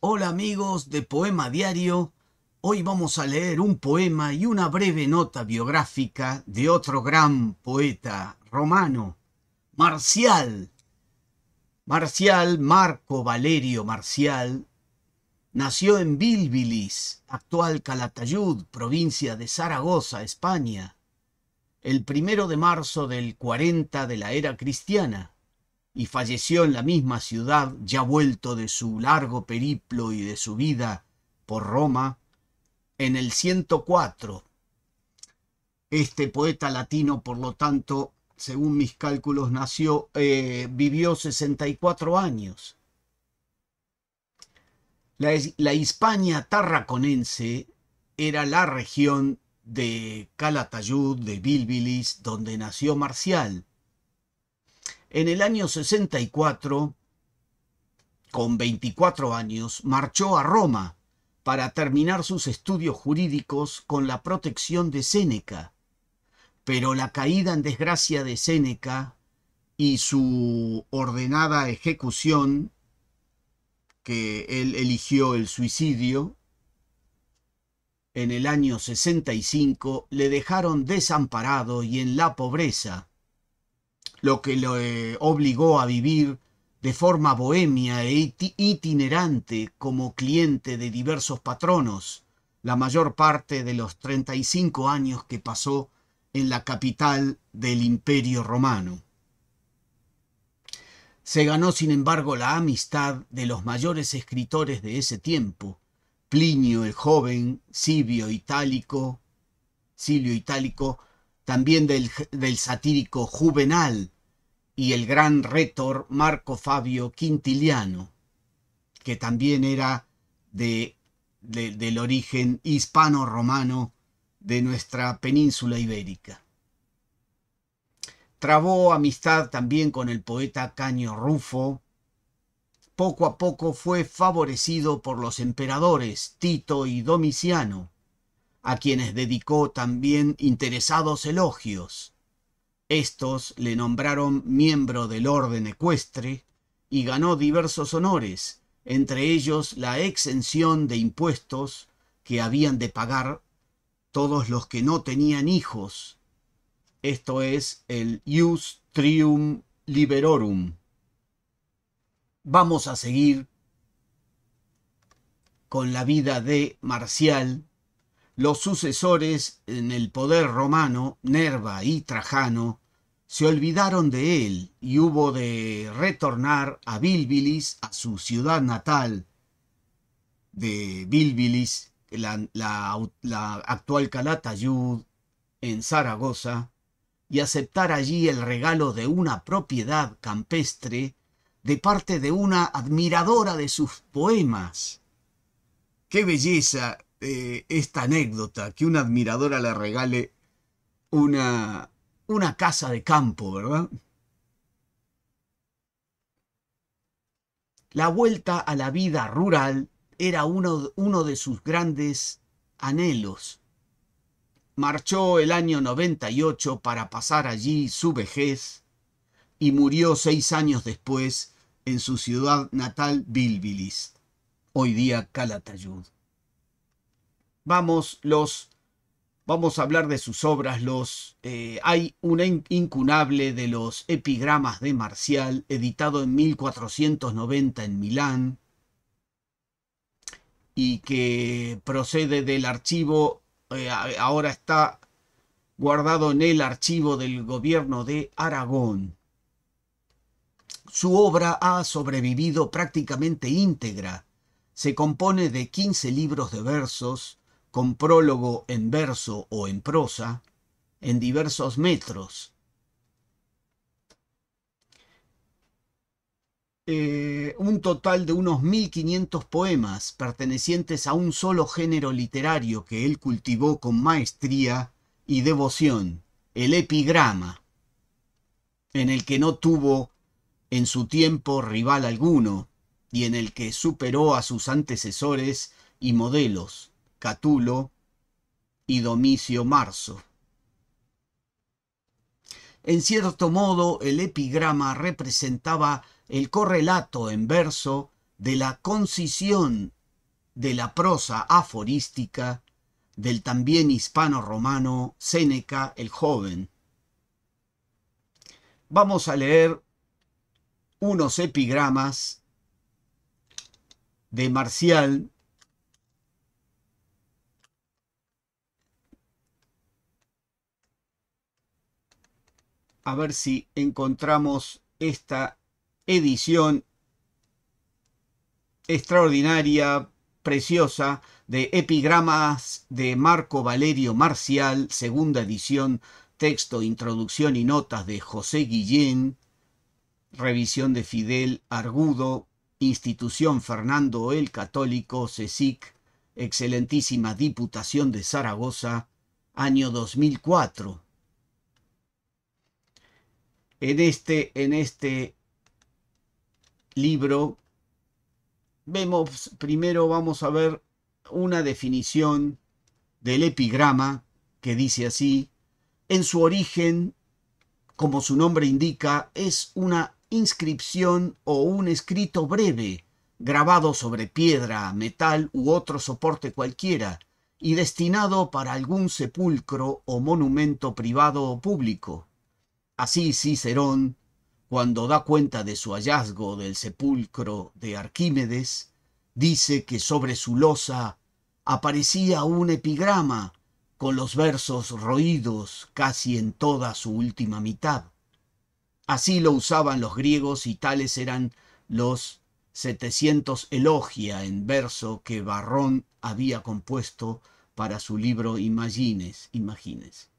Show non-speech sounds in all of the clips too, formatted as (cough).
Hola amigos de Poema Diario. Hoy vamos a leer un poema y una breve nota biográfica de otro gran poeta romano, Marcial. Marcial, Marco Valerio Marcial, nació en Bilbilis, actual Calatayud, provincia de Zaragoza, España, el primero de marzo del 40 de la era cristiana y falleció en la misma ciudad, ya vuelto de su largo periplo y de su vida por Roma, en el 104. Este poeta latino, por lo tanto, según mis cálculos, nació, eh, vivió 64 años. La, la Hispania tarraconense era la región de Calatayud, de Bilbilis, donde nació Marcial. En el año 64, con 24 años, marchó a Roma para terminar sus estudios jurídicos con la protección de Séneca. Pero la caída en desgracia de Séneca y su ordenada ejecución, que él eligió el suicidio, en el año 65 le dejaron desamparado y en la pobreza, lo que lo eh, obligó a vivir de forma bohemia e itinerante como cliente de diversos patronos la mayor parte de los 35 años que pasó en la capital del imperio romano. Se ganó, sin embargo, la amistad de los mayores escritores de ese tiempo, Plinio el joven, Silvio Itálico, Silvio Itálico, también del, satírico Juvenal y el gran rétor Marco Fabio Quintiliano, que también era del origen hispano-romano de nuestra península ibérica. Trabó amistad también con el poeta Caño Rufo. Poco a poco fue favorecido por los emperadores Tito y Domiciano a quienes dedicó también interesados elogios. Estos le nombraron miembro del orden ecuestre y ganó diversos honores, entre ellos la exención de impuestos que habían de pagar todos los que no tenían hijos. Esto es el Ius Trium Liberorum. Vamos a seguir con la vida de Marcial los sucesores en el poder romano, Nerva y Trajano, se olvidaron de él y hubo de retornar a Bilbilis, a su ciudad natal de Bilbilis, la, la actual Calatayud, en Zaragoza, y aceptar allí el regalo de una propiedad campestre de parte de una admiradora de sus poemas. ¡Qué belleza! Eh, esta anécdota, que una admiradora le regale una, una casa de campo, ¿verdad? La vuelta a la vida rural era uno, uno de sus grandes anhelos. Marchó el año 98 para pasar allí su vejez y murió seis años después en su ciudad natal, Bilbilis, hoy día Calatayud vamos, los, vamos a hablar de sus obras, los, eh, hay una incunable de los epigramas de Marcial, editado en 1490 en Milán, y que procede del archivo, eh, ahora está guardado en el archivo del gobierno de Aragón. Su obra ha sobrevivido prácticamente íntegra. Se compone de 15 libros de versos, con prólogo en verso o en prosa, en diversos metros. Eh, un total de unos 1500 poemas pertenecientes a un solo género literario que él cultivó con maestría y devoción, el epigrama, en el que no tuvo en su tiempo rival alguno y en el que superó a sus antecesores y modelos. Catulo y Domicio Marzo. En cierto modo, el epigrama representaba el correlato en verso de la concisión de la prosa aforística del también hispano-romano Séneca el Joven. Vamos a leer unos epigramas de Marcial a ver si encontramos esta edición extraordinaria, preciosa, de Epigramas de Marco Valerio Marcial, segunda edición, texto, introducción y notas de José Guillén, revisión de Fidel Argudo, institución Fernando el Católico, CECIC, excelentísima Diputación de Zaragoza, año 2004 en este, en este libro, vemos, primero vamos a ver una definición del epigrama que dice así, en su origen, como su nombre indica, es una inscripción o un escrito breve, grabado sobre piedra, metal u otro soporte cualquiera, y destinado para algún sepulcro o monumento privado o público. Así Cicerón, cuando da cuenta de su hallazgo del sepulcro de Arquímedes, dice que sobre su losa aparecía un epigrama con los versos roídos casi en toda su última mitad. Así lo usaban los griegos y tales eran los 700 elogia en verso que Barrón había compuesto para su libro Imagines, Imagines.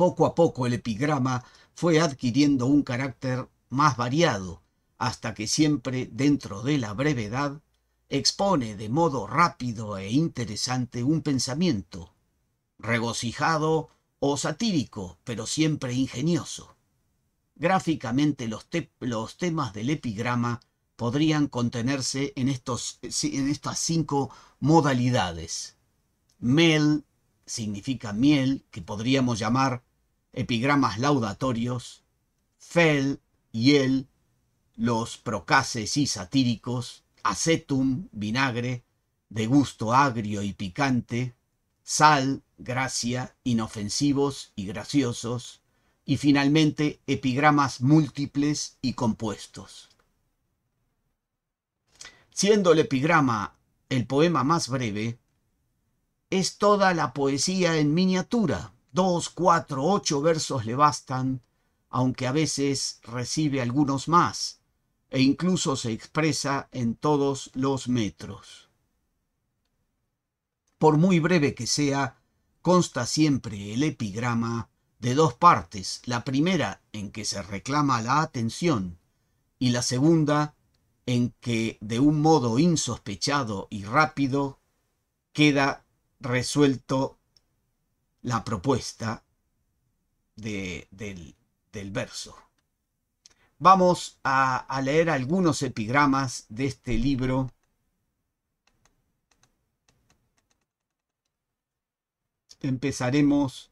Poco a poco el epigrama fue adquiriendo un carácter más variado, hasta que siempre dentro de la brevedad expone de modo rápido e interesante un pensamiento, regocijado o satírico, pero siempre ingenioso. Gráficamente los, temas del epigrama podrían contenerse en, estos, en estas cinco modalidades. Mel significa miel, que podríamos llamar epigramas laudatorios, Fel y los procaces y satíricos, acetum, vinagre, de gusto agrio y picante, sal, gracia, inofensivos y graciosos, y finalmente epigramas múltiples y compuestos. Siendo el epigrama el poema más breve, es toda la poesía en miniatura, Dos, cuatro, ocho versos le bastan, aunque a veces recibe algunos más, e incluso se expresa en todos los metros. Por muy breve que sea, consta siempre el epigrama de dos partes, la primera en que se reclama la atención y la segunda en que de un modo insospechado y rápido queda resuelto la propuesta del, verso. Vamos a, a leer algunos epigramas de este libro. Empezaremos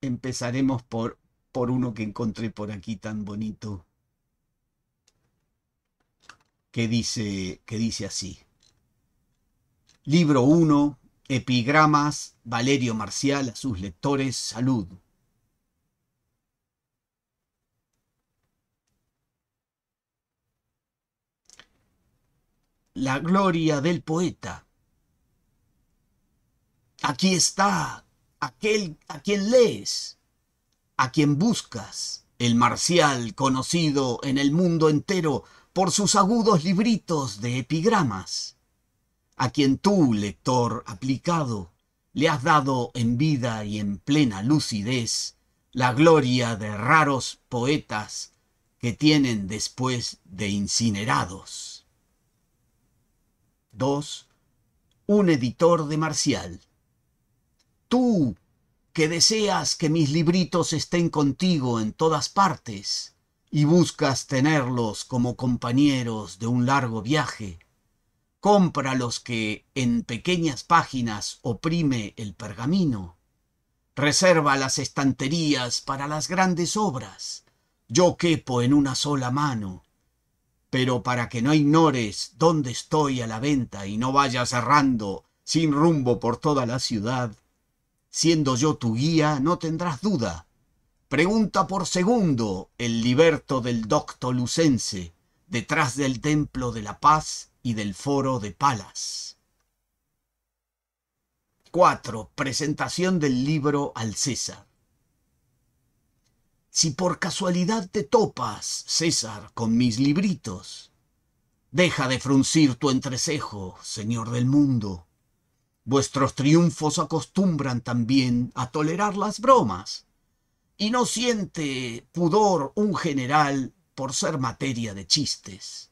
empezaremos por, por uno que encontré por aquí tan bonito que dice, que dice así. Libro 1, Epigramas, Valerio Marcial, a sus lectores, salud. La gloria del poeta. Aquí está aquel a quien lees, a quien buscas, el marcial conocido en el mundo entero por sus agudos libritos de epigramas, a quien tú, lector aplicado, le has dado en vida y en plena lucidez la gloria de raros poetas que tienen después de incinerados. 2. Un editor de Marcial. Tú, que deseas que mis libritos estén contigo en todas partes, y buscas tenerlos como compañeros de un largo viaje, compra los que en pequeñas páginas oprime el pergamino, reserva las estanterías para las grandes obras, yo quepo en una sola mano, pero para que no ignores dónde estoy a la venta y no vayas errando sin rumbo por toda la ciudad, siendo yo tu guía no tendrás duda, Pregunta por segundo el liberto del docto lucense, detrás del templo de la paz y del foro de Palas. 4. Presentación del libro al César. Si por casualidad te topas, César, con mis libritos, deja de fruncir tu entrecejo, señor del mundo. Vuestros triunfos acostumbran también a tolerar las bromas y no siente pudor un general por ser materia de chistes.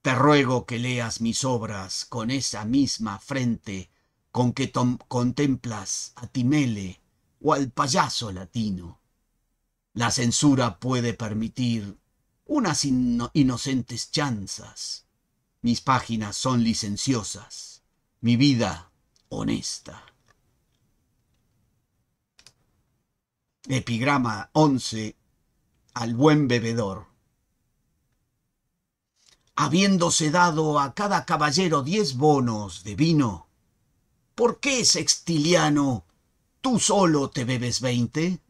Te ruego que leas mis obras con esa misma frente con que contemplas a Timele o al payaso latino. La censura puede permitir unas inocentes chanzas. Mis páginas son licenciosas, mi vida honesta. Epigrama 11 al buen bebedor. Habiéndose dado a cada caballero diez bonos de vino, ¿por qué, sextiliano, tú solo te bebes veinte?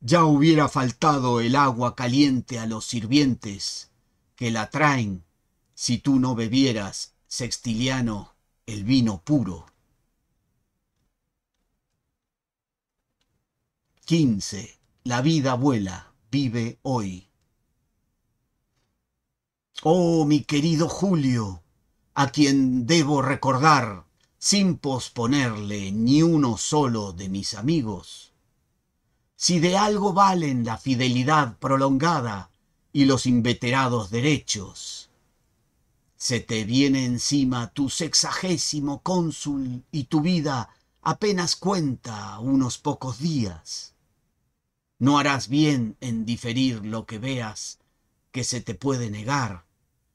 Ya hubiera faltado el agua caliente a los sirvientes que la traen si tú no bebieras, sextiliano, el vino puro. 15. La vida vuela, vive hoy. Oh, mi querido Julio, a quien debo recordar, sin posponerle ni uno solo de mis amigos. Si de algo valen la fidelidad prolongada y los inveterados derechos, se te viene encima tu sexagésimo cónsul y tu vida apenas cuenta unos pocos días no harás bien en diferir lo que veas que se te puede negar,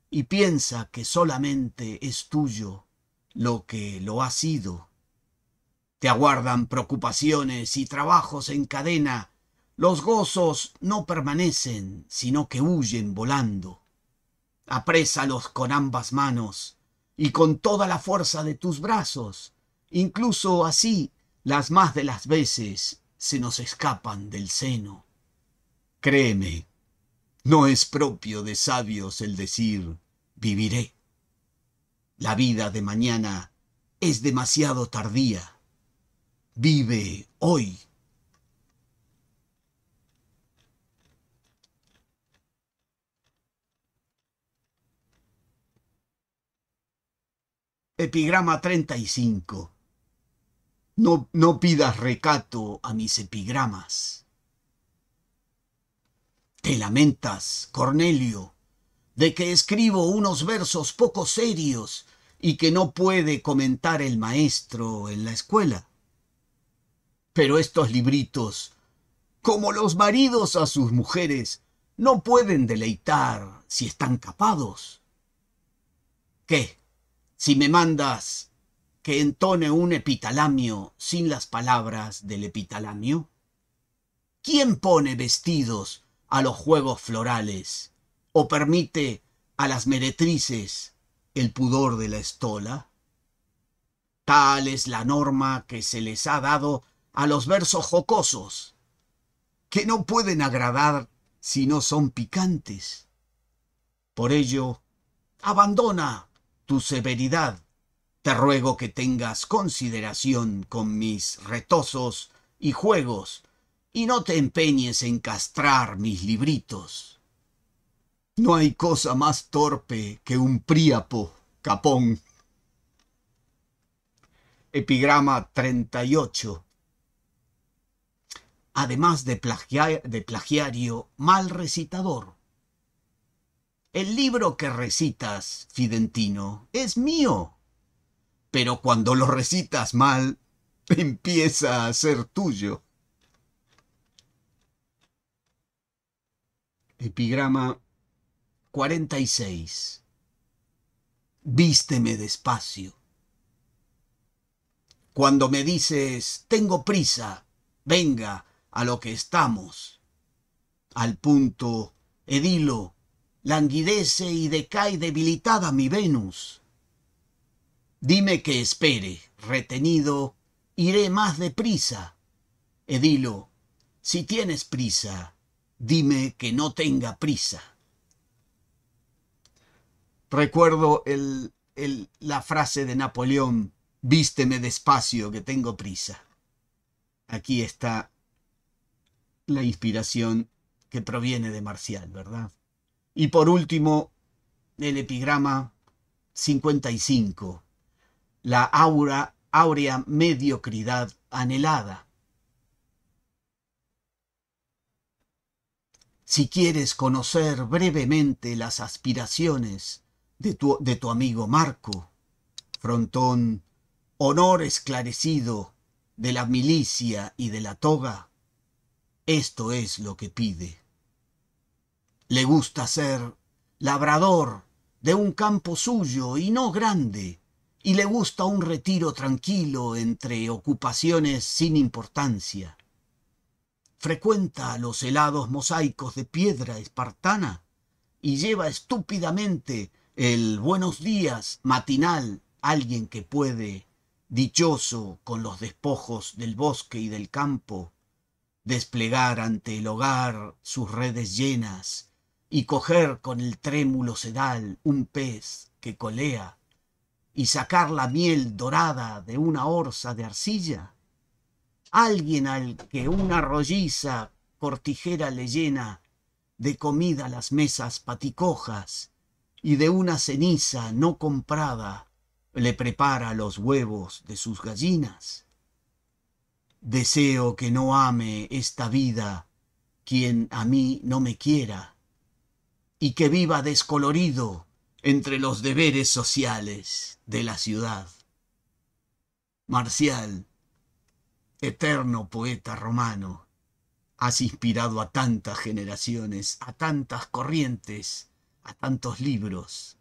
y piensa que solamente es tuyo lo que lo ha sido. Te aguardan preocupaciones y trabajos en cadena, los gozos no permanecen, sino que huyen volando. Aprésalos con ambas manos y con toda la fuerza de tus brazos, incluso así las más de las veces se nos escapan del seno. Créeme, no es propio de sabios el decir viviré. La vida de mañana es demasiado tardía. Vive hoy. Epigrama 35 no, pidas recato a mis epigramas. Te lamentas, Cornelio, de que escribo unos versos poco serios y que no puede comentar el maestro en la escuela. Pero estos libritos, como los maridos a sus mujeres, no pueden deleitar si están capados. ¿Qué? Si me mandas que entone un epitalamio sin las palabras del epitalamio? ¿Quién pone vestidos a los juegos florales o permite a las meretrices el pudor de la estola? Tal es la norma que se les ha dado a los versos jocosos, que no pueden agradar si no son picantes. Por ello, abandona tu severidad te ruego que tengas consideración con mis retosos y juegos, y no te empeñes en castrar mis libritos. No hay cosa más torpe que un príapo, capón. Epigrama 38 además de, plagiar, de, plagiario, mal recitador. El libro que recitas, Fidentino, es mío pero cuando lo recitas mal, (laughs) empieza a ser tuyo. Epigrama 46. Vísteme despacio. Cuando me dices, tengo prisa, venga a lo que estamos. Al punto, Edilo, languidece y decae debilitada mi Venus. Dime que espere, retenido, iré más deprisa. Edilo, si tienes prisa, dime que no tenga prisa. Recuerdo la frase de Napoleón, vísteme despacio, que tengo prisa. Aquí está la inspiración que proviene de Marcial, ¿verdad? Y por último, el epigrama 55 la aura, áurea mediocridad anhelada. Si quieres conocer brevemente las aspiraciones de tu, de tu amigo Marco, frontón, honor esclarecido de la milicia y de la toga, esto es lo que pide. Le gusta ser labrador de un campo suyo y no grande, y le gusta un retiro tranquilo entre ocupaciones sin importancia. Frecuenta los helados mosaicos de piedra espartana y lleva estúpidamente el buenos días matinal alguien que puede, dichoso con los despojos del bosque y del campo, desplegar ante el hogar sus redes llenas y coger con el trémulo sedal un pez que colea y sacar la miel dorada de una orza de arcilla? ¿Alguien al que una rolliza cortijera le llena de comida las mesas paticojas y de una ceniza no comprada le prepara los huevos de sus gallinas? Deseo que no ame esta vida quien a mí no me quiera y que viva descolorido entre los deberes sociales de la ciudad. Marcial, eterno poeta romano, has inspirado a tantas generaciones, a tantas corrientes, a tantos libros.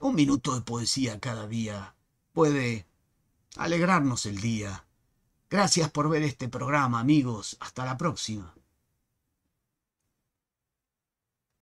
Un minuto de poesía cada día puede alegrarnos el día. Gracias por ver este programa, amigos. Hasta la próxima.